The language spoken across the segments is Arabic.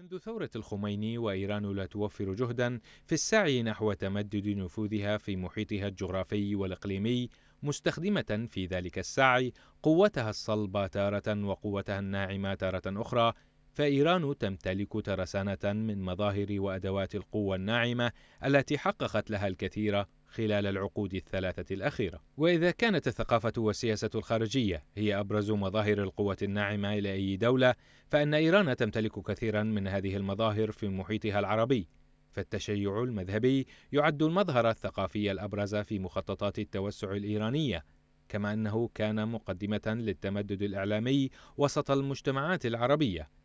منذ ثورة الخميني وإيران لا توفر جهدا في السعي نحو تمدد نفوذها في محيطها الجغرافي والإقليمي مستخدمة في ذلك السعي قوتها الصلبة تارة وقوتها الناعمة تارة أخرى فإيران تمتلك ترسانة من مظاهر وأدوات القوة الناعمة التي حققت لها الكثير خلال العقود الثلاثة الأخيرة. وإذا كانت الثقافة والسياسة الخارجية هي أبرز مظاهر القوة الناعمة إلى أي دولة، فإن إيران تمتلك كثيرا من هذه المظاهر في محيطها العربي. فالتشيع المذهبي يعد المظهر الثقافي الأبرز في مخططات التوسع الإيرانية، كما أنه كان مقدمة للتمدد الإعلامي وسط المجتمعات العربية.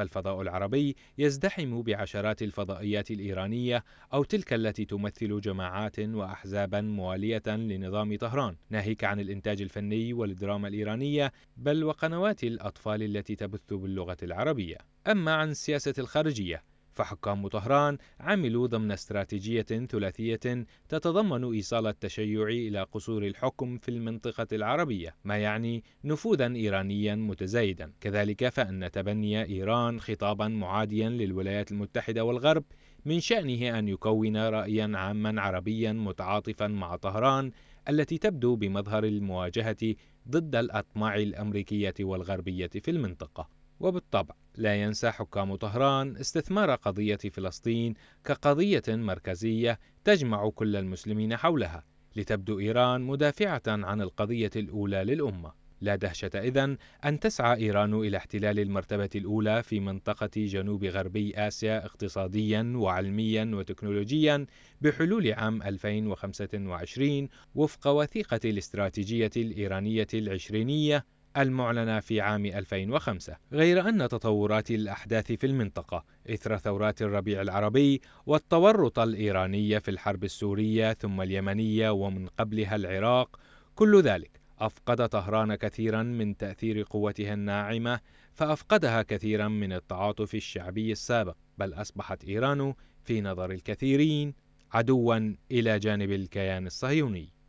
فالفضاء العربي يزدحم بعشرات الفضائيات الإيرانية أو تلك التي تمثل جماعات وأحزابا موالية لنظام طهران ناهيك عن الإنتاج الفني والدراما الإيرانية بل وقنوات الأطفال التي تبث باللغة العربية أما عن السياسة الخارجية فحكام طهران عملوا ضمن استراتيجية ثلاثية تتضمن إيصال التشيع إلى قصور الحكم في المنطقة العربية، ما يعني نفوذا إيرانيا متزايدا، كذلك فإن تبني إيران خطابا معاديا للولايات المتحدة والغرب من شأنه أن يكون رأيا عاما عربيا متعاطفا مع طهران التي تبدو بمظهر المواجهة ضد الأطماع الأمريكية والغربية في المنطقة. وبالطبع لا ينسى حكام طهران استثمار قضية فلسطين كقضية مركزية تجمع كل المسلمين حولها لتبدو إيران مدافعة عن القضية الأولى للأمة لا دهشة إذن أن تسعى إيران إلى احتلال المرتبة الأولى في منطقة جنوب غربي آسيا اقتصاديا وعلميا وتكنولوجيا بحلول عام 2025 وفق وثيقة الاستراتيجية الإيرانية العشرينية المعلنة في عام 2005 غير أن تطورات الأحداث في المنطقة إثر ثورات الربيع العربي والتورط الإيراني في الحرب السورية ثم اليمنية ومن قبلها العراق كل ذلك أفقد طهران كثيرا من تأثير قوتها الناعمة فأفقدها كثيرا من التعاطف الشعبي السابق بل أصبحت إيران في نظر الكثيرين عدوا إلى جانب الكيان الصهيوني